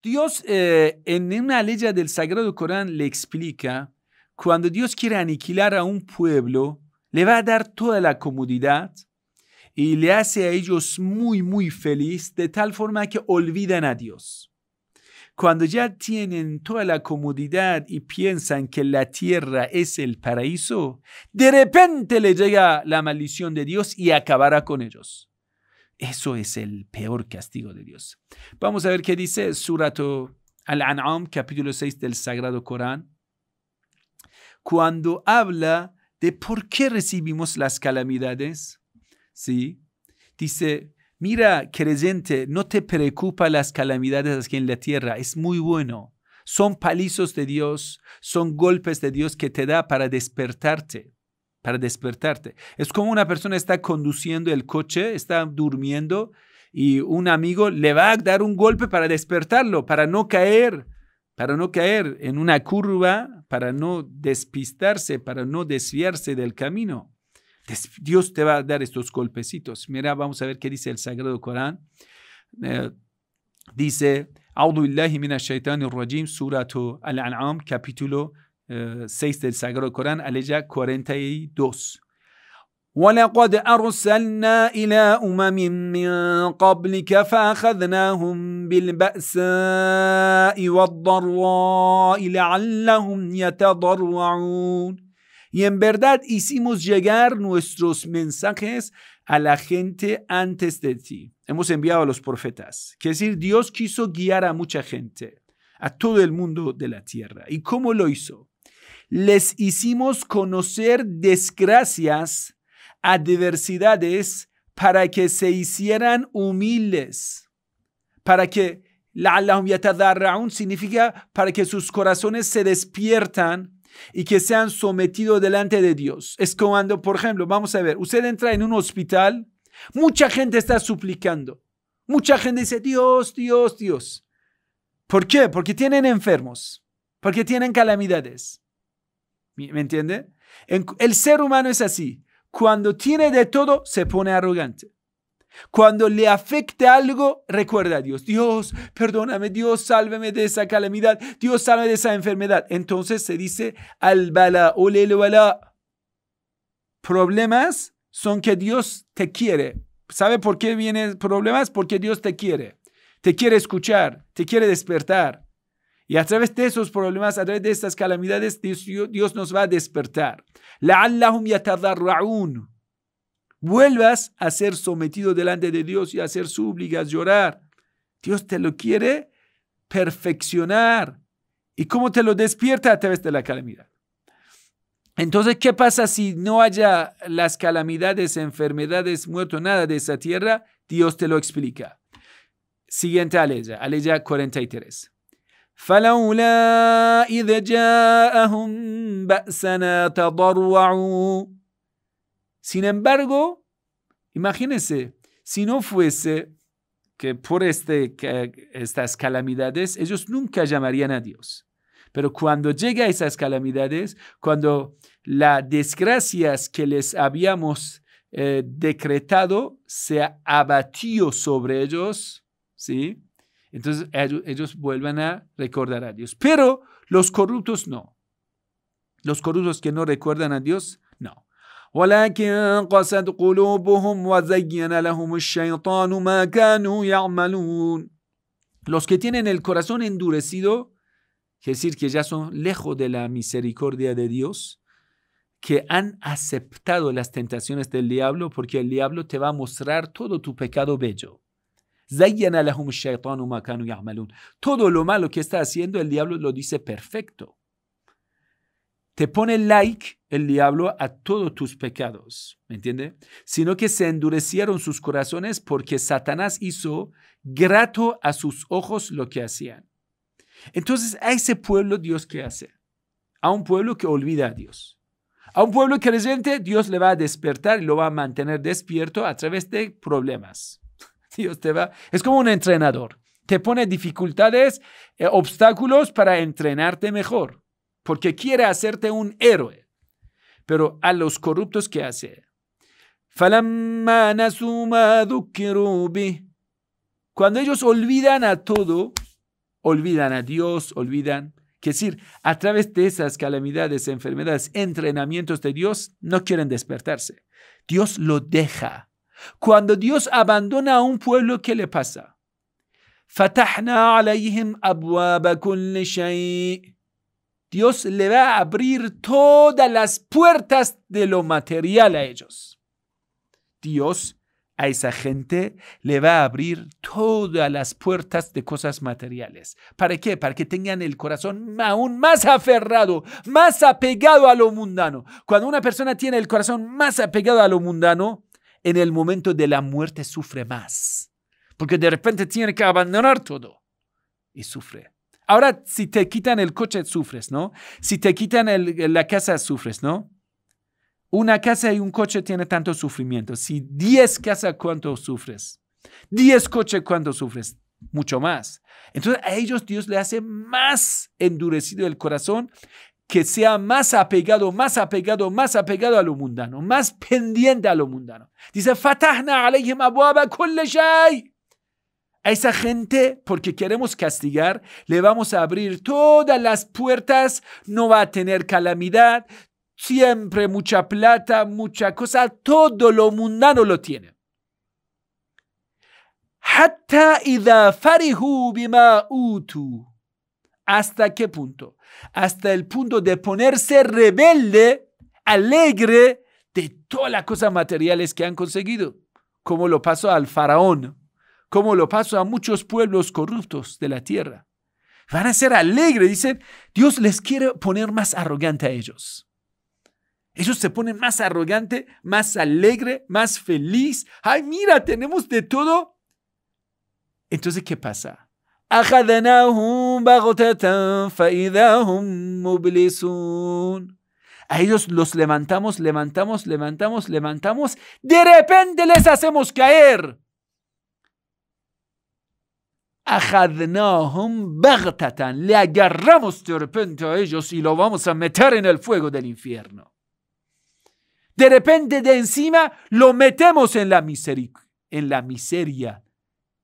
Dios eh, en una ley del Sagrado Corán le explica, cuando Dios quiere aniquilar a un pueblo, le va a dar toda la comodidad y le hace a ellos muy, muy feliz, de tal forma que olvidan a Dios. Cuando ya tienen toda la comodidad y piensan que la tierra es el paraíso, de repente le llega la maldición de Dios y acabará con ellos. Eso es el peor castigo de Dios. Vamos a ver qué dice Surato Al-An'am, capítulo 6 del Sagrado Corán. Cuando habla de por qué recibimos las calamidades, dice, mira, creyente, no te preocupa las calamidades aquí en la tierra, es muy bueno. Son palizos de Dios, son golpes de Dios que te da para despertarte para despertarte. Es como una persona está conduciendo el coche, está durmiendo y un amigo le va a dar un golpe para despertarlo, para no caer, para no caer en una curva, para no despistarse, para no desviarse del camino. Dios te va a dar estos golpecitos. Mira, vamos a ver qué dice el Sagrado Corán. Eh, dice, Audhu billahi minash rajim, suratu al-an'am, capítulo 6 del Sagrado Corán, aleja 42. Y en verdad hicimos llegar nuestros mensajes a la gente antes de ti. Hemos enviado a los profetas. Quiere decir, Dios quiso guiar a mucha gente, a todo el mundo de la tierra. ¿Y cómo lo hizo? les hicimos conocer desgracias, adversidades, para que se hicieran humildes, para que la significa para que sus corazones se despiertan y que sean sometidos delante de Dios. Es cuando, por ejemplo, vamos a ver, usted entra en un hospital, mucha gente está suplicando, mucha gente dice, Dios, Dios, Dios. ¿Por qué? Porque tienen enfermos, porque tienen calamidades. ¿Me entiende? el ser humano es así. Cuando tiene de todo, se pone arrogante. Cuando le afecte algo, recuerda a Dios. Dios, perdóname, Dios, sálveme de esa calamidad, Dios, sálveme de esa enfermedad. Entonces se dice al bala o bala. Problemas son que Dios te quiere. ¿Sabe por qué vienen problemas? Porque Dios te quiere. Te quiere escuchar, te quiere despertar. Y a través de esos problemas, a través de estas calamidades, Dios, nos va a despertar. لَعَلَّهُمْ يَتَضَرَّعُونَ Vuelvas a ser sometido delante de Dios y a hacer súplicas, llorar. Dios te lo quiere perfeccionar. ¿Y cómo te lo despierta a través de la calamidad? Entonces, ¿qué pasa si no haya las calamidades, enfermedades, muerto, nada de esa tierra? Dios te lo explica. Siguiente aleya, aleya 43. Sin embargo, imagínense, si no fuese que por este, estas calamidades ellos nunca llamarían a Dios. Pero cuando llega a esas calamidades, cuando las desgracias que les habíamos eh, decretado se abatió sobre ellos, ¿sí? Entonces ellos, vuelven vuelvan a recordar a Dios. Pero los corruptos no. Los corruptos que no recuerdan a Dios, no. Los que tienen el corazón endurecido, es decir, que ya son lejos de la misericordia de Dios, que han aceptado las tentaciones del diablo, porque el diablo te va a mostrar todo tu pecado bello. Todo lo malo que está haciendo el diablo lo dice perfecto. Te pone like el diablo a todos tus pecados, ¿me entiende? Sino que se endurecieron sus corazones porque Satanás hizo grato a sus ojos lo que hacían. Entonces, a ese pueblo Dios qué hace? A un pueblo que olvida a Dios. A un pueblo creyente, Dios le va a despertar y lo va a mantener despierto a través de problemas. Dios te va. Es como un entrenador. Te pone dificultades, eh, obstáculos para entrenarte mejor, porque quiere hacerte un héroe. Pero a los corruptos, ¿qué hace? Cuando ellos olvidan a todo, olvidan a Dios, olvidan. Que decir, a través de esas calamidades, enfermedades, entrenamientos de Dios, no quieren despertarse. Dios lo deja cuando Dios abandona a un pueblo, ¿qué le pasa? Dios le va a abrir todas las puertas de lo material a ellos. Dios a esa gente le va a abrir todas las puertas de cosas materiales. ¿Para qué? Para que tengan el corazón aún más aferrado, más apegado a lo mundano. Cuando una persona tiene el corazón más apegado a lo mundano, en el momento de la muerte sufre más, porque de repente tiene que abandonar todo y sufre. Ahora, si te quitan el coche, sufres, ¿no? Si te quitan la casa, sufres, ¿no? Una casa y un coche tiene tanto sufrimiento. Si 10 casas, ¿cuánto sufres? 10 coches, ¿cuánto sufres? Mucho más. Entonces a ellos Dios le hace más endurecido el corazón que sea más apegado, más apegado, más apegado a lo mundano, más pendiente a lo mundano. Dice, Fatahna alayhim A esa gente, porque queremos castigar, le vamos a abrir todas las puertas, no va a tener calamidad, siempre mucha plata, mucha cosa, todo lo mundano lo tiene. ¿Hasta qué punto? hasta el punto de ponerse rebelde, alegre de todas las cosas materiales que han conseguido, como lo pasó al faraón, como lo pasó a muchos pueblos corruptos de la tierra. Van a ser alegres, dicen, Dios les quiere poner más arrogante a ellos. Ellos se ponen más arrogante, más alegre, más feliz. Ay, mira, tenemos de todo. Entonces, ¿qué pasa? A ellos los levantamos, levantamos, levantamos, levantamos. De repente les hacemos caer. Le agarramos de repente a ellos y lo vamos a meter en el fuego del infierno. De repente de encima lo metemos en la, en la miseria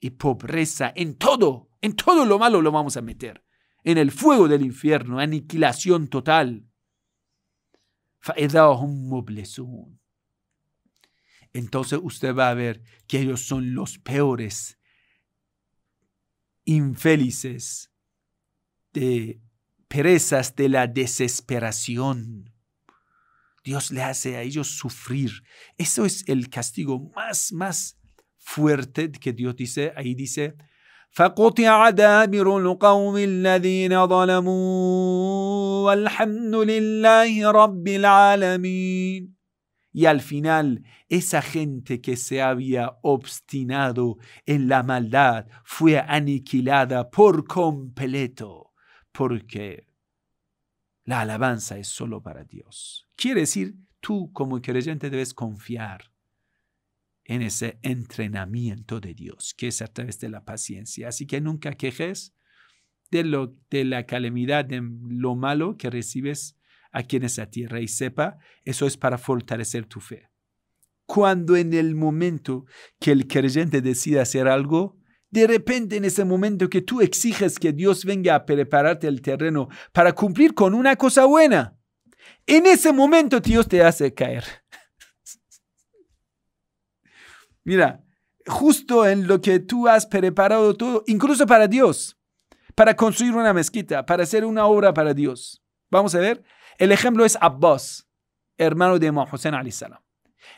y pobreza, en todo, en todo lo malo lo vamos a meter, en el fuego del infierno, aniquilación total. Entonces usted va a ver que ellos son los peores infelices de perezas de la desesperación. Dios le hace a ellos sufrir. Eso es el castigo más, más fuerte que Dios dice, ahí dice, Y al final, esa gente que se había obstinado en la maldad fue aniquilada por completo, porque la alabanza es solo para Dios. Quiere decir, tú como creyente debes confiar en ese entrenamiento de Dios, que es a través de la paciencia. Así que nunca quejes de, lo, de la calamidad, de lo malo que recibes aquí en esa tierra y sepa, eso es para fortalecer tu fe. Cuando en el momento que el creyente decida hacer algo, de repente en ese momento que tú exiges que Dios venga a prepararte el terreno para cumplir con una cosa buena, en ese momento Dios te hace caer. Mira, justo en lo que tú has preparado todo, incluso para Dios, para construir una mezquita, para hacer una obra para Dios. Vamos a ver, el ejemplo es Abbas, hermano de Imam Hussein salam.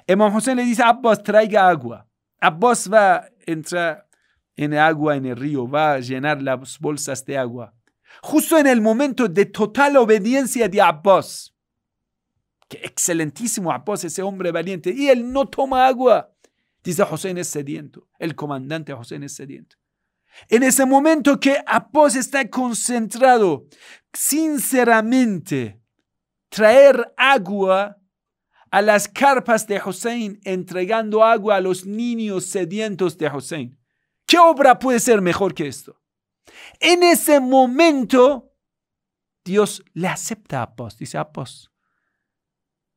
Imam Hussein le dice a Abbas, traiga agua. Abbas va, a entrar en el agua en el río, va a llenar las bolsas de agua. Justo en el momento de total obediencia de Abbas, que excelentísimo Abbas, ese hombre valiente, y él no toma agua. Dice Hussein es este sediento, el comandante Hussein es este sediento. En ese momento que Apos está concentrado, sinceramente, traer agua a las carpas de Hussein, entregando agua a los niños sedientos de Hussein. ¿Qué obra puede ser mejor que esto? En ese momento, Dios le acepta a Apos. Dice Apos,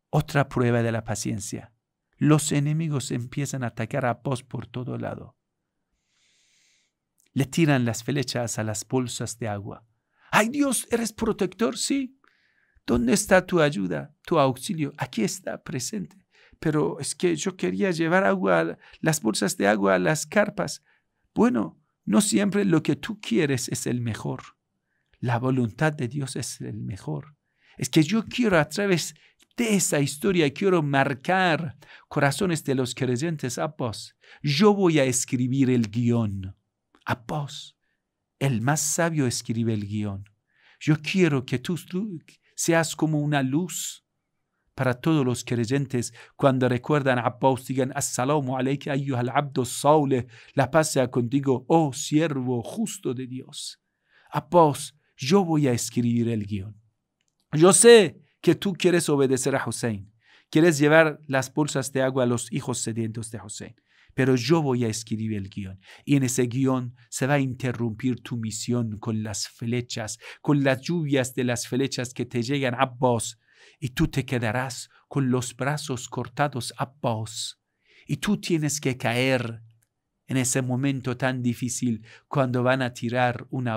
otra prueba de la paciencia los enemigos empiezan a atacar a Pos por todo lado. Le tiran las flechas a las bolsas de agua. ¡Ay Dios, eres protector! Sí. ¿Dónde está tu ayuda, tu auxilio? Aquí está presente. Pero es que yo quería llevar agua, las bolsas de agua a las carpas. Bueno, no siempre lo que tú quieres es el mejor. La voluntad de Dios es el mejor. Es que yo quiero a través de esa historia quiero marcar corazones de los creyentes, Apos. Yo voy a escribir el guión. Após, el más sabio escribe el guión. Yo quiero que tú seas como una luz para todos los creyentes cuando recuerdan a Abbas digan Assalamu alayka al abdu saule la paz sea contigo oh siervo justo de Dios Após, yo voy a escribir el guión yo sé que tú quieres obedecer a Hussein, quieres llevar las bolsas de agua a los hijos sedientos de José, pero yo voy a escribir el guión y en ese guión se va a interrumpir tu misión con las flechas, con las lluvias de las flechas que te llegan, a vos y tú te quedarás con los brazos cortados, a vos y tú tienes que caer en ese momento tan difícil cuando van a tirar una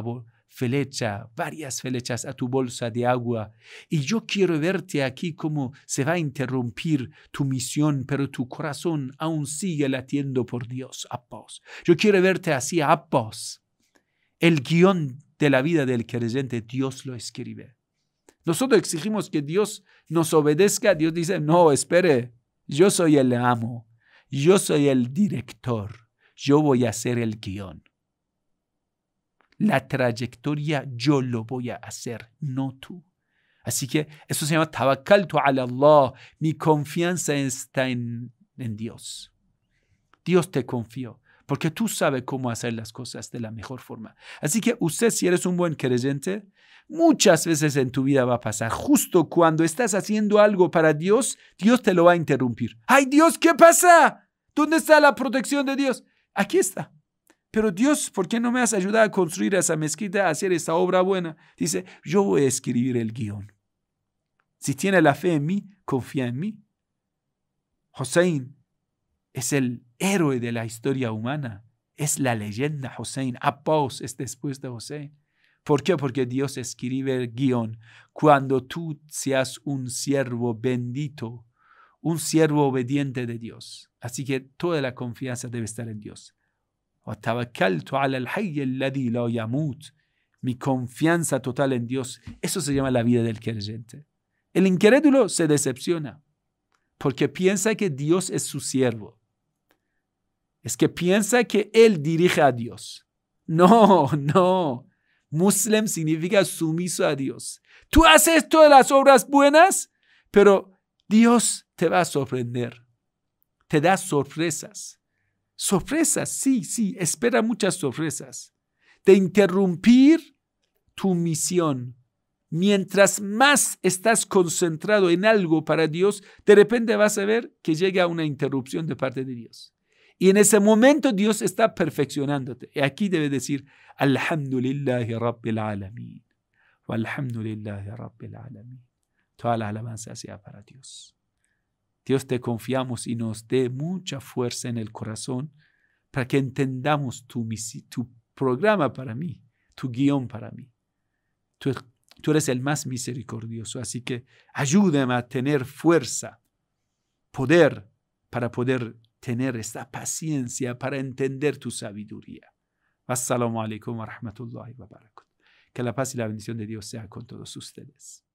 flecha, varias flechas a tu bolsa de agua. Y yo quiero verte aquí como se va a interrumpir tu misión, pero tu corazón aún sigue latiendo por Dios, a pos. Yo quiero verte así, a pos. El guión de la vida del creyente, Dios lo escribe. Nosotros exigimos que Dios nos obedezca. Dios dice, no, espere, yo soy el amo, yo soy el director, yo voy a ser el guión. La trayectoria yo lo voy a hacer, no tú. Así que eso se llama tabacalto ala Allah. Mi confianza está en, en Dios. Dios te confió porque tú sabes cómo hacer las cosas de la mejor forma. Así que usted, si eres un buen creyente, muchas veces en tu vida va a pasar, justo cuando estás haciendo algo para Dios, Dios te lo va a interrumpir. ¡Ay Dios, qué pasa! ¿Dónde está la protección de Dios? Aquí está. Pero Dios, ¿por qué no me has ayudado a construir esa mezquita, a hacer esa obra buena? Dice, yo voy a escribir el guión. Si tiene la fe en mí, confía en mí. Hussein es el héroe de la historia humana. Es la leyenda Hussein. Abbas es después de Hussein. ¿Por qué? Porque Dios escribe el guión. Cuando tú seas un siervo bendito, un siervo obediente de Dios. Así que toda la confianza debe estar en Dios. Mi confianza total en Dios. Eso se llama la vida del creyente. El incrédulo se decepciona porque piensa que Dios es su siervo. Es que piensa que Él dirige a Dios. No, no. Muslim significa sumiso a Dios. Tú haces todas las obras buenas, pero Dios te va a sorprender. Te da sorpresas. Sorpresas, sí, sí, espera muchas sorpresas. De interrumpir tu misión. Mientras más estás concentrado en algo para Dios, de repente vas a ver que llega una interrupción de parte de Dios. Y en ese momento Dios está perfeccionándote. Y aquí debe decir, Alhamdulillahi Rabbil Alamin. Alhamdulillahi Rabbil Alamin. Toda la alabanza sea para Dios. Dios te confiamos y nos dé mucha fuerza en el corazón para que entendamos tu, tu programa para mí, tu guión para mí. Er, tú, eres el más misericordioso, así que ayúdame a tener fuerza, poder para poder tener esta paciencia para entender tu sabiduría. Assalamu alaikum wa rahmatullahi wa barakatuh. Que la paz y la bendición de Dios sea con todos ustedes.